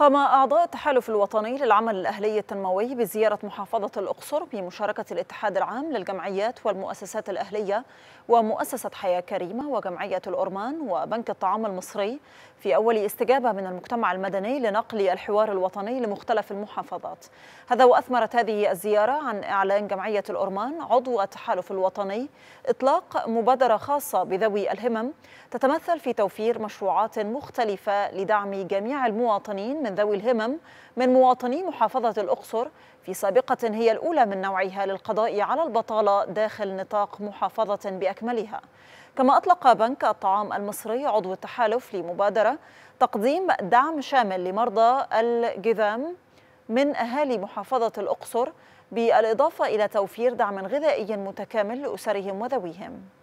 قام أعضاء التحالف الوطني للعمل الأهلي التنموي بزيارة محافظة الأقصر بمشاركة الاتحاد العام للجمعيات والمؤسسات الأهلية ومؤسسة حياة كريمة وجمعية الأرمان وبنك الطعام المصري في أول استجابة من المجتمع المدني لنقل الحوار الوطني لمختلف المحافظات هذا وأثمرت هذه الزيارة عن إعلان جمعية الأرمان عضو التحالف الوطني إطلاق مبادرة خاصة بذوي الهمم تتمثل في توفير مشروعات مختلفة لدعم جميع المواطنين من من ذوي الهمم من مواطني محافظة الأقصر في سابقة هي الأولى من نوعها للقضاء على البطالة داخل نطاق محافظة بأكملها كما أطلق بنك الطعام المصري عضو التحالف لمبادرة تقديم دعم شامل لمرضى الجذام من أهالي محافظة الأقصر بالإضافة إلى توفير دعم غذائي متكامل لأسرهم وذويهم